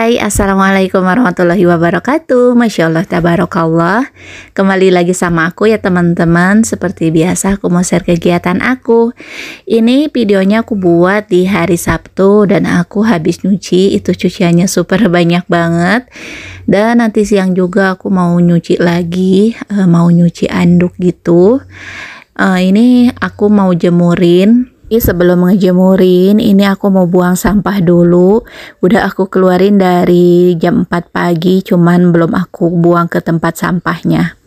Hai, Assalamualaikum warahmatullahi wabarakatuh Masya Allah, Tabarakallah Kembali lagi sama aku ya teman-teman Seperti biasa aku mau share kegiatan aku Ini videonya aku buat di hari Sabtu Dan aku habis nyuci Itu cuciannya super banyak banget Dan nanti siang juga aku mau nyuci lagi eh, Mau nyuci anduk gitu eh, ini aku mau jemurin ini sebelum ngejemurin, ini aku mau buang sampah dulu. Udah aku keluarin dari jam 4 pagi, cuman belum aku buang ke tempat sampahnya.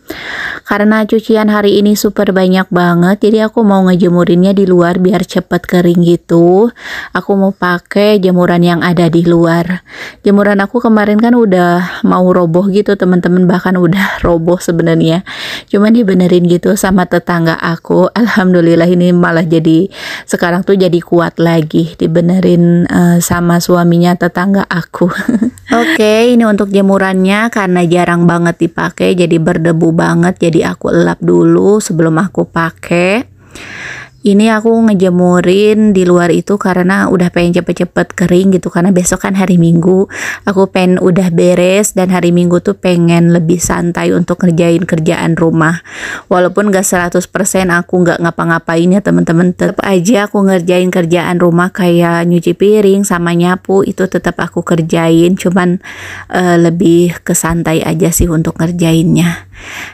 Karena cucian hari ini super banyak banget, jadi aku mau ngejemurinnya di luar biar cepat kering gitu. Aku mau pakai jemuran yang ada di luar. Jemuran aku kemarin kan udah mau roboh gitu, teman-teman bahkan udah roboh sebenarnya. Cuman dibenerin gitu sama tetangga aku. Alhamdulillah ini malah jadi sekarang tuh jadi kuat lagi dibenerin uh, sama suaminya tetangga aku. Oke, okay, ini untuk jemurannya karena jarang banget dipakai jadi berdebu banget banget jadi aku lap dulu sebelum aku pakai ini aku ngejemurin di luar itu karena udah pengen cepet-cepet kering gitu karena besok kan hari minggu aku pengen udah beres dan hari minggu tuh pengen lebih santai untuk ngerjain kerjaan rumah walaupun gak 100% aku gak ngapa-ngapain ya temen-temen tetap aja aku ngerjain kerjaan rumah kayak nyuci piring sama nyapu itu tetap aku kerjain cuman uh, lebih kesantai aja sih untuk ngerjainnya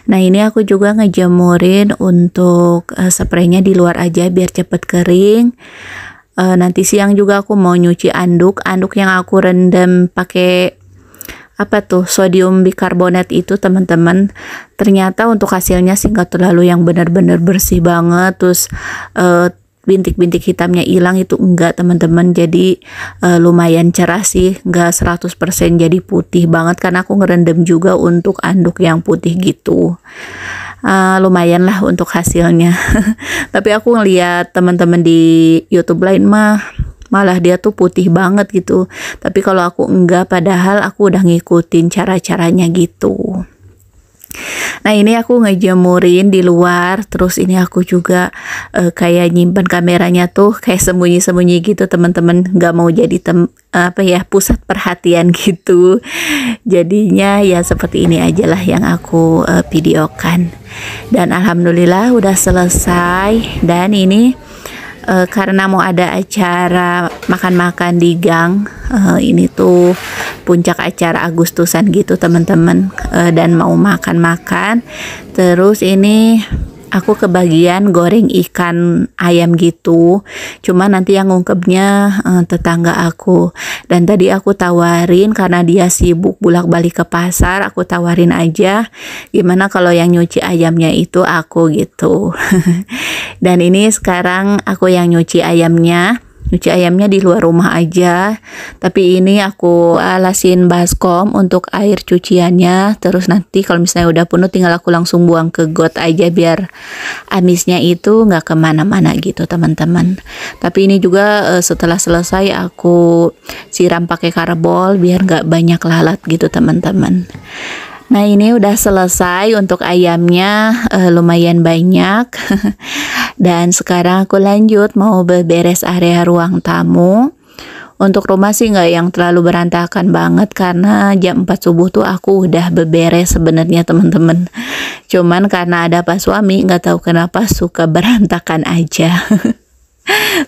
Nah ini aku juga ngejemurin untuk uh, spraynya di luar aja biar cepet kering uh, nanti siang juga aku mau nyuci anduk anduk yang aku rendam pakai apa tuh sodium bikarbonat itu teman-teman ternyata untuk hasilnya sih nggak terlalu yang benar-benar bersih banget terus uh, bintik-bintik hitamnya hilang itu enggak teman-teman jadi uh, lumayan cerah sih enggak 100% jadi putih banget karena aku ngerendam juga untuk anduk yang putih gitu uh, lumayan lah untuk hasilnya tapi aku ngeliat teman-teman di YouTube lain mah malah dia tuh putih banget gitu tapi kalau aku enggak padahal aku udah ngikutin cara-caranya gitu Nah ini aku ngejemurin di luar Terus ini aku juga uh, kayak nyimpan kameranya tuh Kayak sembunyi-sembunyi gitu teman-teman Gak mau jadi tem apa ya pusat perhatian gitu Jadinya ya seperti ini aja lah yang aku uh, videokan Dan Alhamdulillah udah selesai Dan ini uh, karena mau ada acara makan-makan di gang uh, ini tuh puncak acara Agustusan gitu teman-teman uh, dan mau makan-makan terus ini aku kebagian goreng ikan ayam gitu cuma nanti yang ngungkepnya eh, tetangga aku dan tadi aku tawarin karena dia sibuk bulak balik ke pasar aku tawarin aja gimana kalau yang nyuci ayamnya itu aku gitu dan ini sekarang aku yang nyuci ayamnya Nyuci ayamnya di luar rumah aja. Tapi ini aku alasin baskom untuk air cuciannya. Terus nanti kalau misalnya udah penuh tinggal aku langsung buang ke got aja biar amisnya itu nggak kemana-mana gitu teman-teman. Tapi ini juga eh, setelah selesai aku siram pakai karbol biar nggak banyak lalat gitu teman-teman. Nah ini udah selesai untuk ayamnya uh, lumayan banyak Dan sekarang aku lanjut mau beberes area ruang tamu. Untuk rumah sih nggak yang terlalu berantakan banget karena jam 4 subuh tuh aku udah beberes sebenarnya teman-teman. Cuman karena ada pas suami nggak tahu kenapa suka berantakan aja.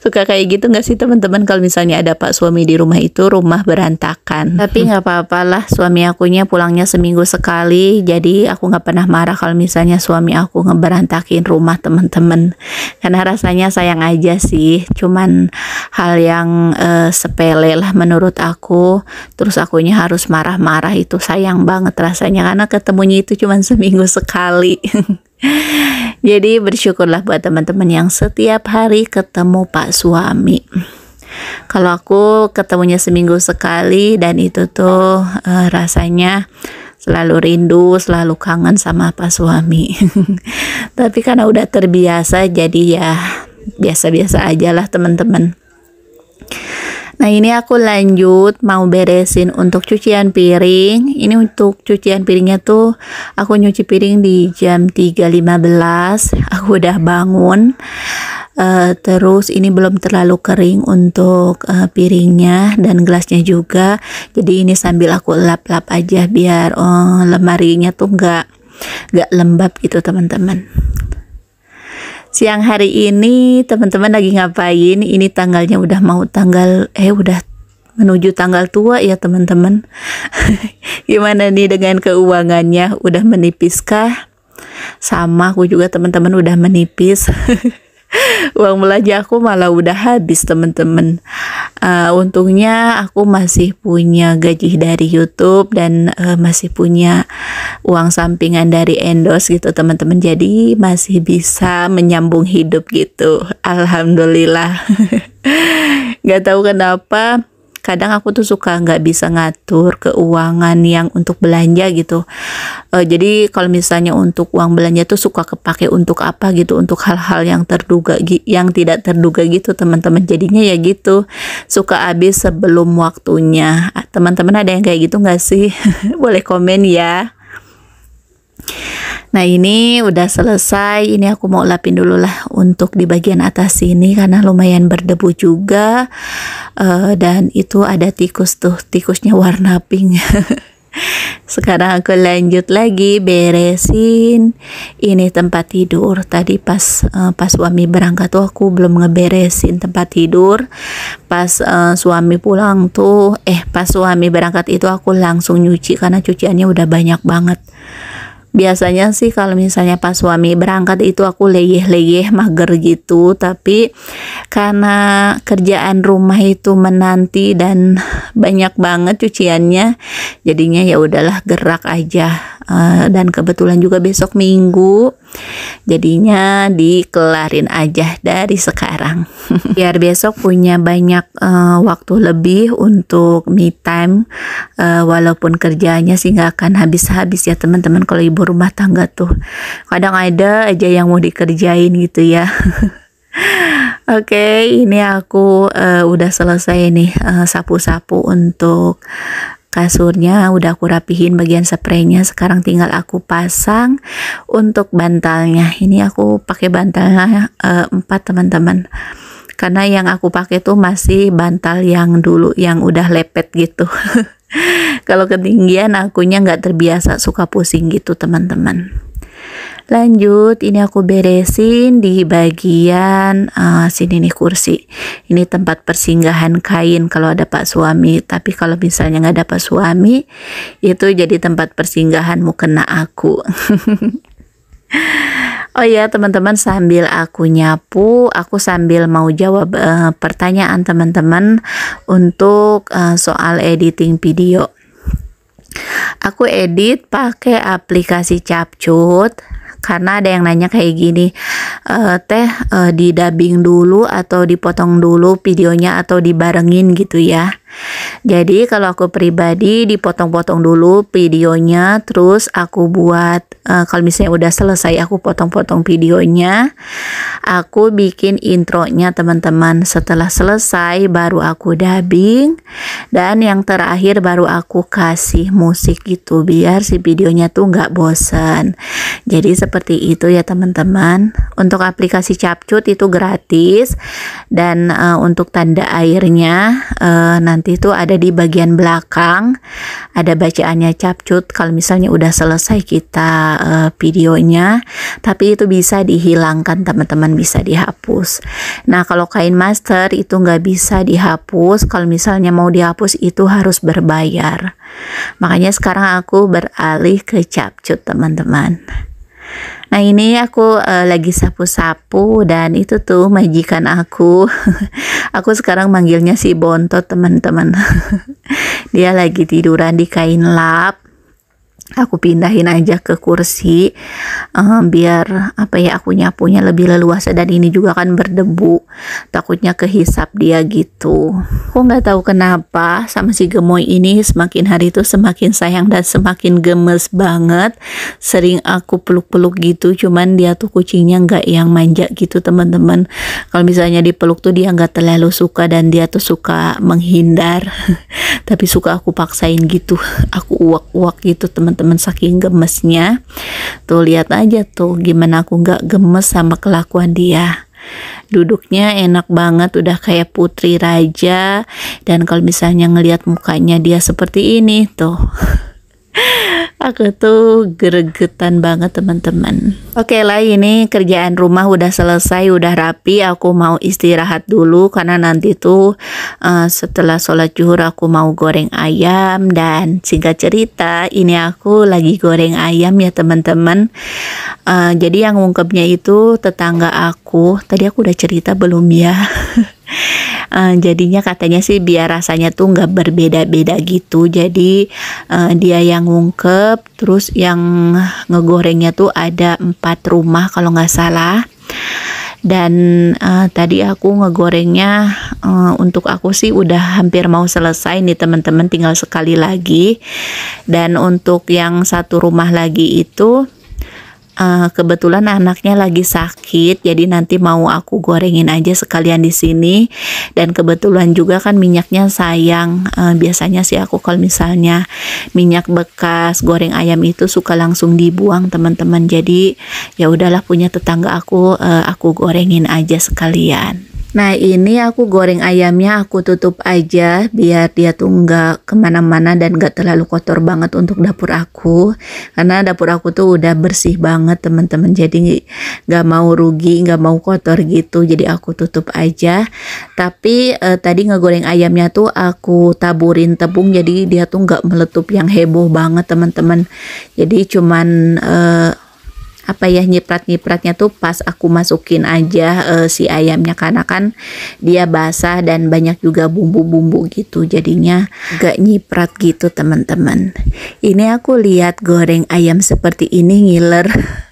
suka kayak gitu nggak sih teman-teman kalau misalnya ada pak suami di rumah itu rumah berantakan tapi nggak apa-apalah suami akunya pulangnya seminggu sekali jadi aku nggak pernah marah kalau misalnya suami aku ngeberantakin rumah teman-teman karena rasanya sayang aja sih cuman hal yang uh, sepele lah menurut aku terus akunya harus marah-marah itu sayang banget rasanya karena ketemunya itu cuman seminggu sekali Jadi bersyukurlah buat teman-teman yang setiap hari ketemu Pak Suami. Kalau aku ketemunya seminggu sekali dan itu tuh uh, rasanya selalu rindu, selalu kangen sama Pak Suami. Tapi karena udah terbiasa jadi ya biasa-biasa aja lah teman-teman. Nah ini aku lanjut mau beresin untuk cucian piring Ini untuk cucian piringnya tuh aku nyuci piring di jam 3.15 Aku udah bangun Uh, terus ini belum terlalu kering untuk uh, piringnya dan gelasnya juga jadi ini sambil aku lap-lap aja biar uh, lemarinya tuh nggak nggak lembab gitu teman-teman Siang hari ini teman-teman lagi ngapain? Ini tanggalnya udah mau tanggal eh udah menuju tanggal tua ya teman-teman. Gimana nih dengan keuangannya? Udah menipiskah? Sama aku juga teman-teman udah menipis. uang belanja aku malah udah habis temen-temen uh, eh, untungnya aku masih punya gaji dari YouTube dan uh, masih punya uang sampingan dari endos gitu temen-temen. jadi masih bisa menyambung hidup gitu alhamdulillah Gak tahu kenapa kadang aku tuh suka nggak bisa ngatur keuangan yang untuk belanja gitu uh, jadi kalau misalnya untuk uang belanja tuh suka kepake untuk apa gitu untuk hal-hal yang terduga yang tidak terduga gitu teman-teman jadinya ya gitu suka habis sebelum waktunya teman-teman ada yang kayak gitu nggak sih boleh komen ya Nah ini udah selesai, ini aku mau lapin dulu lah untuk di bagian atas sini karena lumayan berdebu juga uh, dan itu ada tikus tuh, tikusnya warna pink. Sekarang aku lanjut lagi beresin ini tempat tidur. Tadi pas uh, pas suami berangkat tuh aku belum ngeberesin tempat tidur. Pas uh, suami pulang tuh eh pas suami berangkat itu aku langsung nyuci karena cuciannya udah banyak banget biasanya sih kalau misalnya pas suami berangkat itu aku leyeh-leyeh mager gitu tapi karena kerjaan rumah itu menanti dan banyak banget cuciannya jadinya ya udahlah gerak aja Eh, dan kebetulan juga besok minggu jadinya dikelarin aja dari sekarang biar besok punya banyak uh, waktu lebih untuk me time uh, walaupun kerjanya sih nggak akan habis-habis ya teman-teman kalau ibu rumah tangga tuh kadang ada aja yang mau dikerjain gitu ya Oke, okay, ini aku uh, udah selesai nih sapu-sapu uh, sapu -sapu untuk Kasurnya udah aku rapihin bagian spraynya, sekarang tinggal aku pasang untuk bantalnya. Ini aku pakai bantalnya eh, empat 4 teman-teman. Karena yang aku pakai tuh masih bantal yang dulu yang udah lepet gitu. Kalau ketinggian akunya nggak terbiasa suka pusing gitu teman-teman lanjut ini aku beresin di bagian uh, sini nih kursi ini tempat persinggahan kain kalau ada pak suami tapi kalau misalnya nggak ada pak suami itu jadi tempat persinggahan mukena aku Oh ya teman-teman sambil aku nyapu, aku sambil mau jawab uh, pertanyaan teman-teman untuk uh, soal editing video. Aku edit pakai aplikasi Capcut karena ada yang nanya kayak gini e, teh e, eh, di dubbing dulu atau dipotong dulu videonya atau dibarengin gitu ya jadi kalau aku pribadi dipotong-potong dulu videonya terus aku buat uh, kalau misalnya udah selesai aku potong-potong videonya aku bikin intronya teman-teman setelah selesai baru aku dubbing dan yang terakhir baru aku kasih musik gitu biar si videonya tuh nggak bosen jadi seperti itu ya teman-teman untuk aplikasi capcut itu gratis dan uh, untuk tanda airnya uh, nanti nanti itu ada di bagian belakang ada bacaannya capcut kalau misalnya udah selesai kita uh, videonya tapi itu bisa dihilangkan teman-teman bisa dihapus nah kalau kain master itu nggak bisa dihapus kalau misalnya mau dihapus itu harus berbayar makanya sekarang aku beralih ke capcut teman-teman Nah ini aku uh, lagi sapu-sapu dan itu tuh majikan aku. aku sekarang manggilnya si Bonto teman-teman. Dia lagi tiduran di kain lap aku pindahin aja ke kursi um, biar apa ya aku nyapunya lebih leluasa dan ini juga kan berdebu takutnya kehisap dia gitu aku nggak tahu kenapa sama si gemoy ini semakin hari itu semakin sayang dan semakin gemes banget sering aku peluk-peluk gitu cuman dia tuh kucingnya nggak yang manja gitu teman-teman kalau misalnya dipeluk tuh dia nggak terlalu suka dan dia tuh suka menghindar tapi suka aku paksain gitu aku uak-uak gitu teman-teman teman-teman saking gemesnya tuh lihat aja tuh gimana aku gak gemes sama kelakuan dia duduknya enak banget udah kayak putri raja dan kalau misalnya ngelihat mukanya dia seperti ini tuh Aku tuh geregetan banget teman-teman. Oke okay lah ini kerjaan rumah udah selesai, udah rapi. Aku mau istirahat dulu karena nanti tuh uh, setelah sholat juhur aku mau goreng ayam dan singkat cerita ini aku lagi goreng ayam ya teman-teman. Uh, jadi yang ungkepnya itu tetangga aku. Tadi aku udah cerita belum ya? uh, jadinya katanya sih biar rasanya tuh nggak berbeda-beda gitu jadi uh, dia yang ngungkep terus yang ngegorengnya tuh ada empat rumah kalau nggak salah dan uh, tadi aku ngegorengnya uh, untuk aku sih udah hampir mau selesai nih teman-teman tinggal sekali lagi dan untuk yang satu rumah lagi itu uh, kebetulan anaknya lagi sakit jadi nanti mau aku gorengin aja sekalian di sini dan kebetulan juga kan minyaknya sayang uh, biasanya sih aku kalau misalnya minyak bekas goreng ayam itu suka langsung dibuang teman-teman jadi ya udahlah punya tetangga aku uh, aku gorengin aja sekalian Nah ini aku goreng ayamnya aku tutup aja biar dia tuh nggak kemana-mana dan nggak terlalu kotor banget untuk dapur aku karena dapur aku tuh udah bersih banget teman-teman jadi nggak mau rugi nggak mau kotor gitu jadi aku tutup aja tapi eh, tadi ngegoreng ayamnya tuh aku taburin tepung jadi dia tuh nggak meletup yang heboh banget teman-teman jadi cuman eh, apa ya nyiprat-nyipratnya tuh pas aku masukin aja uh, si ayamnya karena kan dia basah dan banyak juga bumbu-bumbu gitu jadinya gak nyiprat gitu teman-teman ini aku lihat goreng ayam seperti ini ngiler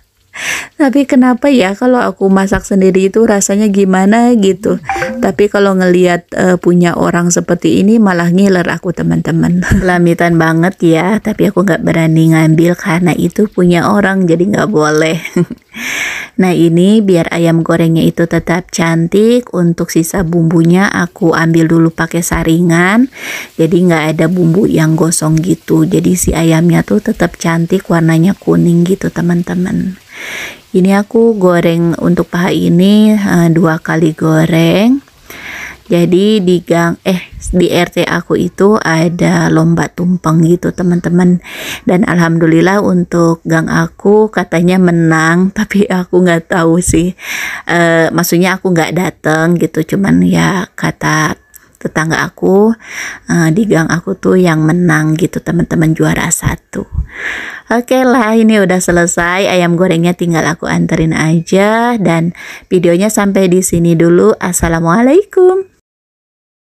tapi kenapa ya kalau aku masak sendiri itu rasanya gimana gitu tapi kalau ngelihat uh, punya orang seperti ini malah ngiler aku teman-teman lamitan banget ya tapi aku nggak berani ngambil karena itu punya orang jadi nggak boleh Nah ini biar ayam gorengnya itu tetap cantik Untuk sisa bumbunya aku ambil dulu pakai saringan Jadi nggak ada bumbu yang gosong gitu Jadi si ayamnya tuh tetap cantik warnanya kuning gitu teman-teman ini aku goreng untuk paha ini uh, dua kali goreng jadi di gang eh di RT aku itu ada lomba tumpeng gitu teman-teman dan alhamdulillah untuk gang aku katanya menang tapi aku nggak tahu sih e, maksudnya aku nggak datang gitu cuman ya kata tetangga aku uh, di gang aku tuh yang menang gitu teman-teman juara satu oke okay lah ini udah selesai ayam gorengnya tinggal aku anterin aja dan videonya sampai di sini dulu assalamualaikum